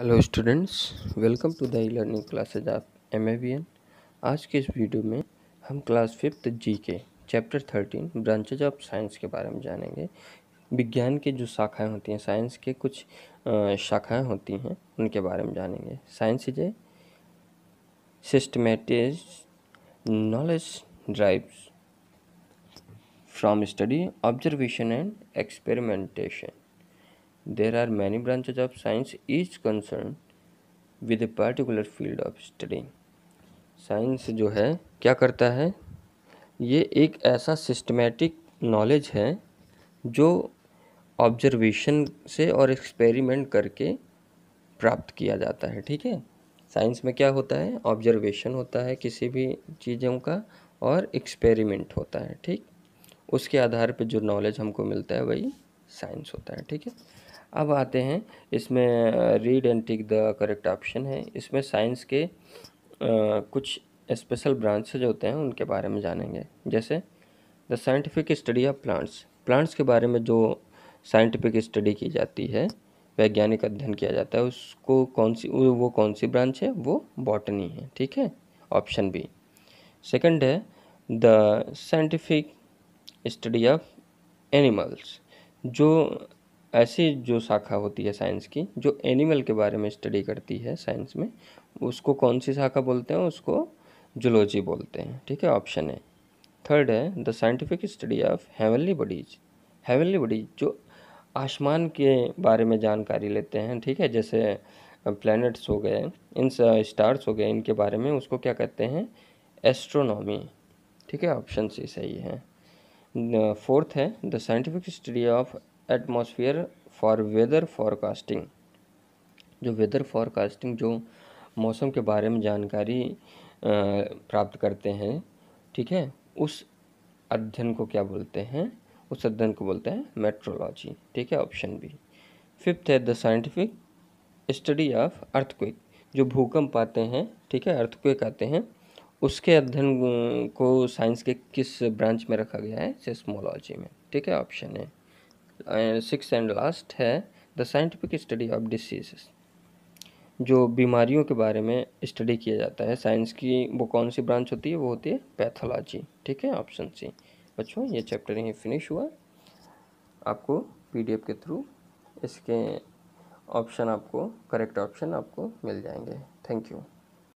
Hello students welcome to the E learning classes of M आज के इस video में हम क्लास फिफ्थ जी के chapter thirteen branches of science के बारे में जानेंगे विज्ञान के जो शाखाएं होती हैं साइंस के कुछ शाखाएं होती हैं उनके बारे में जानेंगे science is a systematised knowledge derived from study observation and experimentation There are many branches of science, each concerned with a particular field of study. Science जो है क्या करता है ये एक ऐसा सिस्टमेटिक नॉलेज है जो ऑब्जर्वेशन से और एक्सपेरिमेंट करके प्राप्त किया जाता है ठीक है साइंस में क्या होता है ऑब्जर्वेशन होता है किसी भी चीज़ों का और एक्सपेरिमेंट होता है ठीक उसके आधार पर जो नॉलेज हमको मिलता है वही साइंस होता है ठीक है अब आते हैं इसमें read and tick the correct option है इसमें साइंस के आ, कुछ स्पेशल जो होते हैं उनके बारे में जानेंगे जैसे the scientific study of plants plants के बारे में जो साइंटिफिक स्टडी की जाती है वैज्ञानिक अध्ययन किया जाता है उसको कौन सी वो कौन सी ब्रांच है वो बॉटनी है ठीक है ऑप्शन बी सेकंड है the scientific study of animals जो ऐसी जो शाखा होती है साइंस की जो एनिमल के बारे में स्टडी करती है साइंस में उसको कौन सी शाखा बोलते हैं उसको जुलॉजी बोलते हैं ठीक है ऑप्शन है थर्ड है the scientific study of heavenly bodies heavenly bodies जो आसमान के बारे में जानकारी लेते हैं ठीक है जैसे प्लैनेट्स हो गए इन स्टार्स हो गए इनके बारे में उसको क्या कहते हैं एस्ट्रोनॉमी ठीक है ऑप्शन सी सही है फोर्थ है the scientific study of atmosphere for weather forecasting जो वेदर फॉरकास्टिंग जो मौसम के बारे में जानकारी प्राप्त करते हैं ठीक है उस अध्ययन को क्या बोलते हैं उस अध्ययन को बोलते हैं मेट्रोलॉजी ठीक है ऑप्शन बी फिफ्थ है the scientific study of earthquake जो भूकंप आते हैं ठीक है अर्थक्वेक आते हैं उसके अध्ययन को साइंस के किस ब्रांच में रखा गया है सेस्मोलॉजी में ठीक है ऑप्शन है सिक्स एंड लास्ट है the scientific study of disease जो बीमारियों के बारे में स्टडी किया जाता है साइंस की वो कौन सी ब्रांच होती है वो होती है पैथोलॉजी ठीक है ऑप्शन सी बच्चों ये चैप्टर यहीं फिनिश हुआ आपको पीडीएफ के थ्रू इसके ऑप्शन आपको करेक्ट ऑप्शन आपको मिल जाएंगे थैंक यू